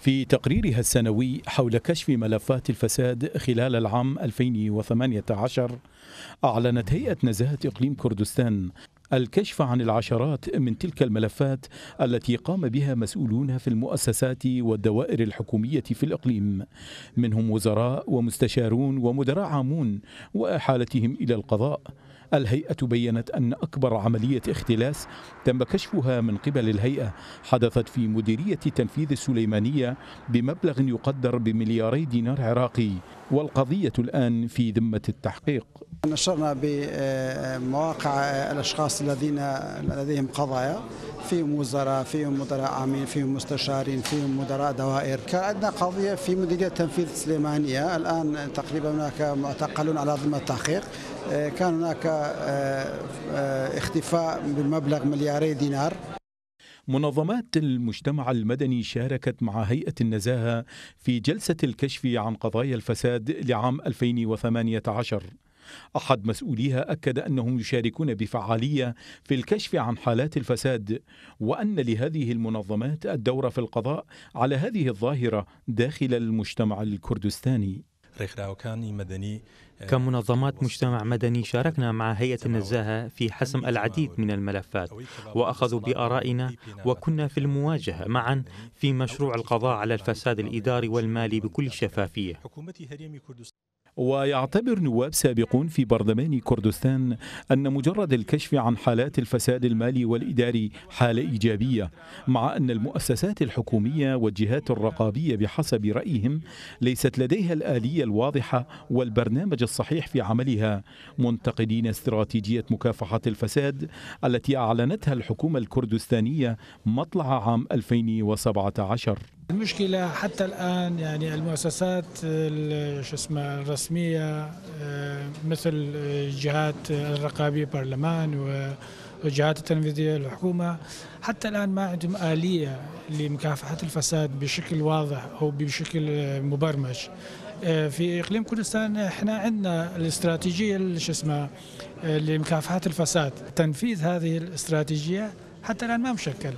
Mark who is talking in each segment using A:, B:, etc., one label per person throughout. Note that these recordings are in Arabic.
A: في تقريرها السنوي حول كشف ملفات الفساد خلال العام 2018 أعلنت هيئة نزاهة إقليم كردستان الكشف عن العشرات من تلك الملفات التي قام بها مسؤولون في المؤسسات والدوائر الحكومية في الإقليم منهم وزراء ومستشارون ومدراء عامون وأحالتهم إلى القضاء الهيئة بيّنت أن أكبر عملية اختلاس تم كشفها من قبل الهيئة حدثت في مديرية تنفيذ السليمانية بمبلغ يقدر بملياري دينار عراقي والقضية الآن في ذمة التحقيق
B: نشرنا بمواقع الاشخاص الذين لديهم قضايا فيهم وزراء فيهم مدراء عامين فيهم مستشارين فيهم مدراء دوائر كان عندنا قضيه في مديريه تنفيذ سليمانيه الان تقريبا هناك معتقلون على ضمن التحقيق كان هناك آه، آه، اختفاء بمبلغ ملياري دينار
A: منظمات المجتمع المدني شاركت مع هيئة النزاهة في جلسة الكشف عن قضايا الفساد لعام 2018 أحد مسؤوليها أكد أنهم يشاركون بفعالية في الكشف عن حالات الفساد وأن لهذه المنظمات الدور في القضاء على هذه الظاهرة داخل المجتمع الكردستاني كمنظمات آه، مجتمع مدني شاركنا مع هيئة النزاهة في حسم العديد من الملفات وأخذوا بآرائنا وكنا في المواجهة معا في مشروع القضاء على الفساد الإداري والمالي بكل شفافية ويعتبر نواب سابقون في برلمان كردستان أن مجرد الكشف عن حالات الفساد المالي والإداري حالة إيجابية مع أن المؤسسات الحكومية والجهات الرقابية بحسب رأيهم ليست لديها الآلية الواضحة والبرنامج الصحيح في عملها منتقدين استراتيجية مكافحة الفساد التي أعلنتها الحكومة الكردستانية مطلع عام 2017
C: المشكلة حتى الآن يعني المؤسسات شو اسمه الرسمية آه، مثل جهات الرقابية برلمان والجهات التنفيذية للحكومة حتى الآن ما عندهم آلية لمكافحة الفساد بشكل واضح أو بشكل مبرمج آه، في إقليم كردستان احنا عندنا الاستراتيجية شو اسمه آه، لمكافحة الفساد تنفيذ هذه الاستراتيجية حتى الآن ما مشكل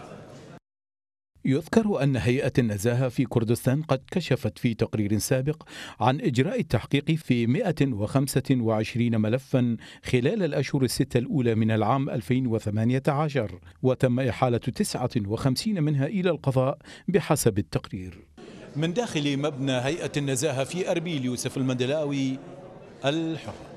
A: يذكر أن هيئة النزاهة في كردستان قد كشفت في تقرير سابق عن إجراء التحقيق في 125 ملفا خلال الأشهر الستة الأولى من العام 2018 وتم إحالة 59 منها إلى القضاء بحسب التقرير من داخل مبنى هيئة النزاهة في أربيل يوسف المندلاوي الحر